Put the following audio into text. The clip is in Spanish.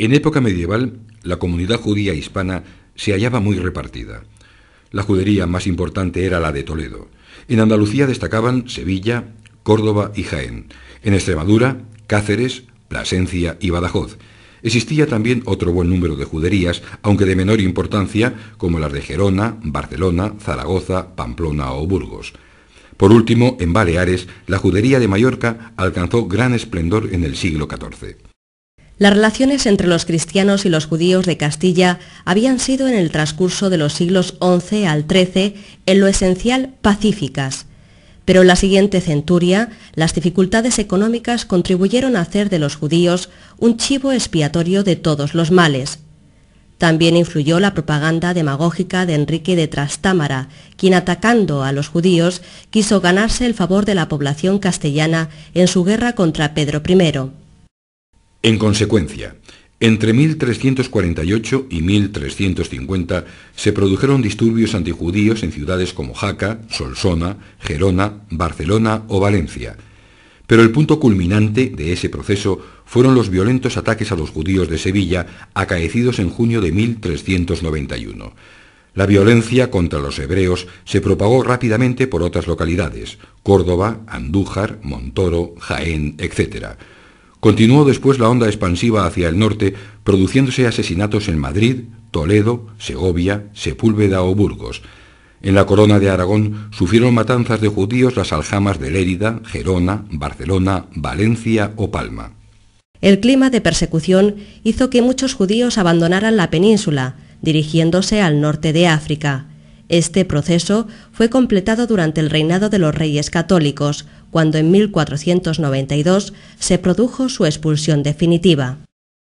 En época medieval, la comunidad judía hispana se hallaba muy repartida. La judería más importante era la de Toledo. En Andalucía destacaban Sevilla, Córdoba y Jaén. En Extremadura, Cáceres, Plasencia y Badajoz. Existía también otro buen número de juderías, aunque de menor importancia, como las de Gerona, Barcelona, Zaragoza, Pamplona o Burgos. Por último, en Baleares, la judería de Mallorca alcanzó gran esplendor en el siglo XIV. Las relaciones entre los cristianos y los judíos de Castilla habían sido en el transcurso de los siglos XI al XIII en lo esencial pacíficas, pero en la siguiente centuria las dificultades económicas contribuyeron a hacer de los judíos un chivo expiatorio de todos los males. También influyó la propaganda demagógica de Enrique de Trastámara, quien atacando a los judíos quiso ganarse el favor de la población castellana en su guerra contra Pedro I. En consecuencia, entre 1348 y 1350 se produjeron disturbios antijudíos en ciudades como Jaca, Solsona, Gerona, Barcelona o Valencia. Pero el punto culminante de ese proceso fueron los violentos ataques a los judíos de Sevilla acaecidos en junio de 1391. La violencia contra los hebreos se propagó rápidamente por otras localidades, Córdoba, Andújar, Montoro, Jaén, etc., Continuó después la onda expansiva hacia el norte, produciéndose asesinatos en Madrid, Toledo, Segovia, Sepúlveda o Burgos. En la corona de Aragón sufrieron matanzas de judíos las aljamas de Lérida, Gerona, Barcelona, Valencia o Palma. El clima de persecución hizo que muchos judíos abandonaran la península, dirigiéndose al norte de África. Este proceso fue completado durante el reinado de los reyes católicos, cuando en 1492 se produjo su expulsión definitiva.